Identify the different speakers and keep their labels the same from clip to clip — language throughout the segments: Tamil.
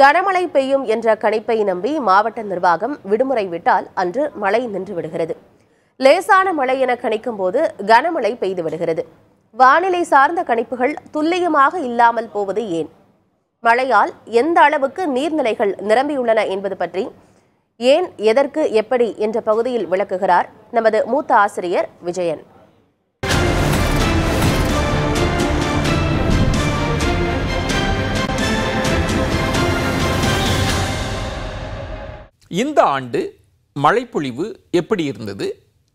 Speaker 1: கனமழை பெய்யும் என்ற கணிப்பை நம்பி மாவட்ட நிர்வாகம் விடுமுறை விட்டால் அன்று மழை நின்று விடுகிறது லேசான மழை என கணிக்கும் போது கனமழை பெய்து விடுகிறது வானிலை சார்ந்த கணிப்புகள் துல்லியமாக இல்லாமல் போவது ஏன் மழையால் எந்த அளவுக்கு நீர்நிலைகள் நிரம்பியுள்ளன என்பது பற்றி ஏன் எதற்கு எப்படி என்ற பகுதியில் விளக்குகிறார் நமது மூத்த ஆசிரியர் விஜயன் இந்த ஆண்டு மழைப்பொழிவு எப்படி இருந்தது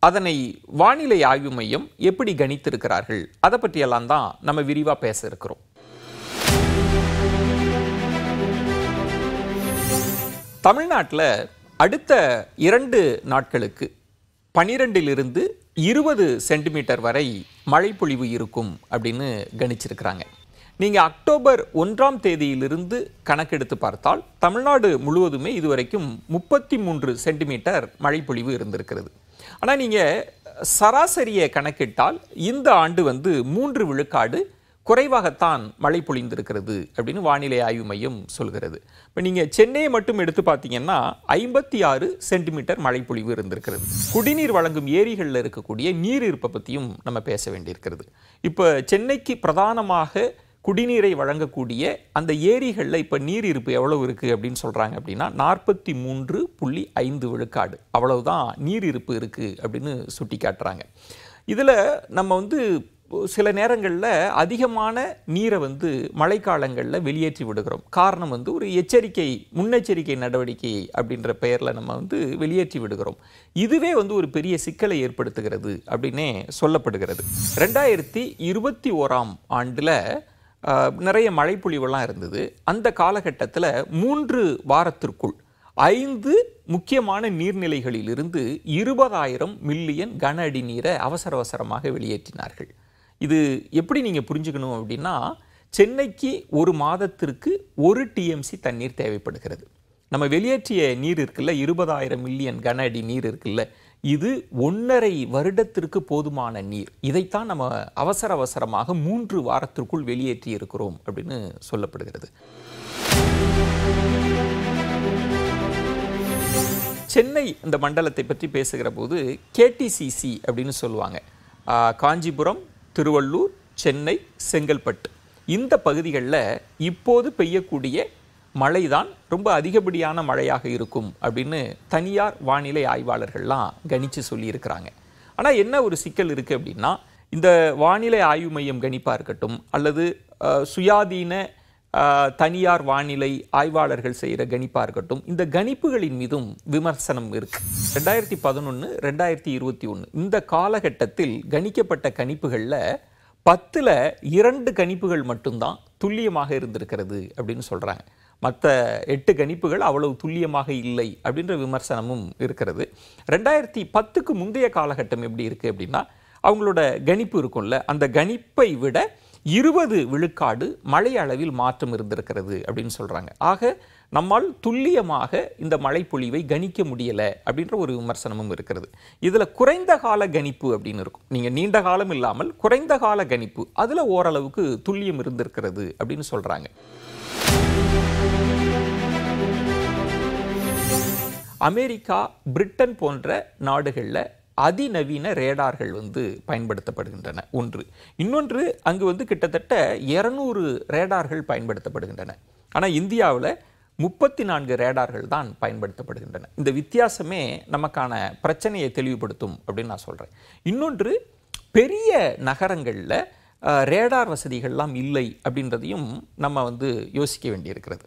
Speaker 1: அதனை வானிலை ஆய்வு மையம் எப்படி கணித்திருக்கிறார்கள் அதை பற்றியெல்லாம் தான் நம்ம விரிவாக பேச இருக்கிறோம் தமிழ்நாட்டில் அடுத்த இரண்டு நாட்களுக்கு பனிரெண்டிலிருந்து இருபது சென்டிமீட்டர் வரை மழைப்பொழிவு இருக்கும் அப்படின்னு கணிச்சிருக்கிறாங்க நீங்கள் அக்டோபர் ஒன்றாம் தேதியிலிருந்து கணக்கெடுத்து பார்த்தால் தமிழ்நாடு முழுவதுமே இதுவரைக்கும் முப்பத்தி மூன்று சென்டிமீட்டர் மழைப்பொழிவு இருந்திருக்கிறது ஆனால் நீங்கள் சராசரியை கணக்கிட்டால் இந்த ஆண்டு வந்து மூன்று விழுக்காடு குறைவாகத்தான் மழை பொழிந்திருக்கிறது அப்படின்னு வானிலை ஆய்வு மையம் சொல்கிறது இப்போ நீங்கள் சென்னையை மட்டும் எடுத்து பார்த்தீங்கன்னா ஐம்பத்தி ஆறு சென்டிமீட்டர் மழை பொழிவு இருந்திருக்கிறது குடிநீர் வழங்கும் ஏரிகளில் இருக்கக்கூடிய நீர் இருப்பை பற்றியும் நம்ம பேச வேண்டியிருக்கிறது இப்போ சென்னைக்கு பிரதானமாக குடிநீரை வழங்கக்கூடிய அந்த ஏரிகளில் இப்போ நீர் இருப்பு எவ்வளவு இருக்குது அப்படின்னு சொல்கிறாங்க அப்படின்னா நாற்பத்தி மூன்று புள்ளி ஐந்து விழுக்காடு அவ்வளவுதான் நீர் இருப்பு இருக்குது அப்படின்னு சுட்டி காட்டுறாங்க இதில் நம்ம வந்து சில நேரங்களில் அதிகமான நீரை வந்து மழைக்காலங்களில் வெளியேற்றி விடுகிறோம் காரணம் வந்து ஒரு எச்சரிக்கை முன்னெச்சரிக்கை நடவடிக்கை அப்படின்ற பெயரில் நம்ம வந்து வெளியேற்றி விடுகிறோம் இதுவே வந்து ஒரு பெரிய சிக்கலை ஏற்படுத்துகிறது அப்படின்னே சொல்லப்படுகிறது ரெண்டாயிரத்தி இருபத்தி ஓராம் ஆண்டில் நிறைய மழைப்பொழிவெல்லாம் இருந்தது அந்த காலகட்டத்தில் மூன்று வாரத்திற்குள் ஐந்து முக்கியமான நீர்நிலைகளிலிருந்து இருபதாயிரம் மில்லியன் கன அடி நீரை அவசர அவசரமாக வெளியேற்றினார்கள் இது எப்படி நீங்கள் புரிஞ்சுக்கணும் அப்படின்னா சென்னைக்கு ஒரு மாதத்திற்கு ஒரு டிஎம்சி தண்ணீர் தேவைப்படுகிறது நம்ம வெளியேற்றிய நீர் இருக்குல்ல இருபதாயிரம் மில்லியன் கன அடி நீர் இருக்குல்ல இது ஒன்றரை வருடத்திற்கு போதுமான நீர் இதைத்தான் நம்ம அவசர அவசரமாக மூன்று வாரத்திற்குள் வெளியேற்றி இருக்கிறோம் அப்படின்னு சொல்லப்படுகிறது சென்னை இந்த மண்டலத்தை பற்றி பேசுகிற போது கேடிசிசி அப்படின்னு சொல்லுவாங்க காஞ்சிபுரம் திருவள்ளூர் சென்னை செங்கல்பட்டு இந்த பகுதிகளில் இப்போது பெய்யக்கூடிய மழை தான் ரொம்ப அதிகப்படியான மழையாக இருக்கும் அப்படின்னு தனியார் வானிலை ஆய்வாளர்கள்லாம் கணித்து சொல்லியிருக்கிறாங்க ஆனால் என்ன ஒரு சிக்கல் இருக்குது அப்படின்னா இந்த வானிலை ஆய்வு மையம் கணிப்பாக இருக்கட்டும் அல்லது சுயாதீன தனியார் வானிலை ஆய்வாளர்கள் செய்கிற கணிப்பாக இருக்கட்டும் இந்த கணிப்புகளின் மீதும் விமர்சனம் இருக்குது ரெண்டாயிரத்தி பதினொன்று ரெண்டாயிரத்தி இருபத்தி ஒன்று இந்த காலகட்டத்தில் கணிக்கப்பட்ட கணிப்புகளில் பத்தில் இரண்டு கணிப்புகள் மட்டும்தான் துல்லியமாக இருந்திருக்கிறது அப்படின்னு சொல்கிறாங்க மற்ற எட்டு கணிப்புகள் அவ்வளவு துல்லியமாக இல்லை அப்படின்ற விமர்சனமும் இருக்கிறது ரெண்டாயிரத்தி பத்துக்கு முந்தைய காலகட்டம் எப்படி இருக்குது அப்படின்னா அவங்களோட கணிப்பு இருக்கும்ல அந்த கணிப்பை விட இருபது விழுக்காடு மழை அளவில் மாற்றம் இருந்திருக்கிறது அப்படின்னு சொல்கிறாங்க ஆக நம்மால் துல்லியமாக இந்த மழைப்பொழிவை கணிக்க முடியலை அப்படின்ற ஒரு விமர்சனமும் இருக்கிறது இதில் குறைந்த கால கணிப்பு அப்படின்னு இருக்கும் நீங்கள் நீண்ட காலம் இல்லாமல் குறைந்த கால கணிப்பு அதில் ஓரளவுக்கு துல்லியம் இருந்திருக்கிறது அப்படின்னு சொல்கிறாங்க அமெரிக்கா பிரிட்டன் போன்ற நாடுகளில் அதிநவீன ரேடார்கள் வந்து பயன்படுத்தப்படுகின்றன ஒன்று இன்னொன்று அங்கு வந்து கிட்டத்தட்ட இரநூறு ரேடார்கள் பயன்படுத்தப்படுகின்றன ஆனால் இந்தியாவில் முப்பத்தி நான்கு ரேடார்கள் தான் பயன்படுத்தப்படுகின்றன இந்த வித்தியாசமே நமக்கான பிரச்சனையை தெளிவுபடுத்தும் அப்படின்னு நான் சொல்கிறேன் இன்னொன்று பெரிய நகரங்களில் ரேடார் வசதிகள்லாம் இல்லை அப்படின்றதையும் நம்ம வந்து யோசிக்க வேண்டியிருக்கிறது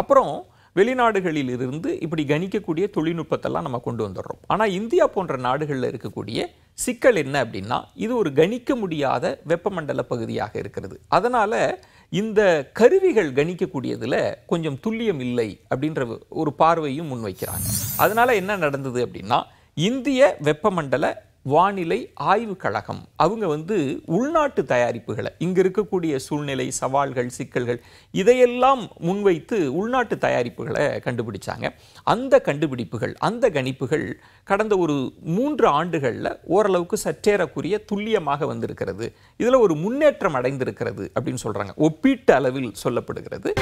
Speaker 1: அப்புறம் வெளிநாடுகளில் இருந்து இப்படி கணிக்கக்கூடிய தொழில்நுட்பத்தெல்லாம் நம்ம கொண்டு வந்துடுறோம் ஆனால் இந்தியா போன்ற நாடுகளில் இருக்கக்கூடிய சிக்கல் என்ன அப்படின்னா இது ஒரு கணிக்க முடியாத வெப்பமண்டல பகுதியாக இருக்கிறது அதனால் இந்த கருவிகள் கணிக்கக்கூடியதில் கொஞ்சம் துல்லியம் இல்லை அப்படின்ற ஒரு பார்வையும் முன்வைக்கிறாங்க அதனால் என்ன நடந்தது அப்படின்னா இந்திய வெப்பமண்டல வானிலை ஆய்வு கழகம் அவங்க வந்து உள்நாட்டு தயாரிப்புகளை இங்கே இருக்கக்கூடிய சூழ்நிலை சவால்கள் சிக்கல்கள் இதையெல்லாம் முன்வைத்து உள்நாட்டு தயாரிப்புகளை கண்டுபிடிச்சாங்க அந்த கண்டுபிடிப்புகள் அந்த கணிப்புகள் கடந்த ஒரு மூன்று ஆண்டுகளில் ஓரளவுக்கு சற்றேறக்குரிய துல்லியமாக வந்திருக்கிறது இதில் ஒரு முன்னேற்றம் அடைந்திருக்கிறது அப்படின்னு சொல்கிறாங்க ஒப்பீட்டு அளவில் சொல்லப்படுகிறது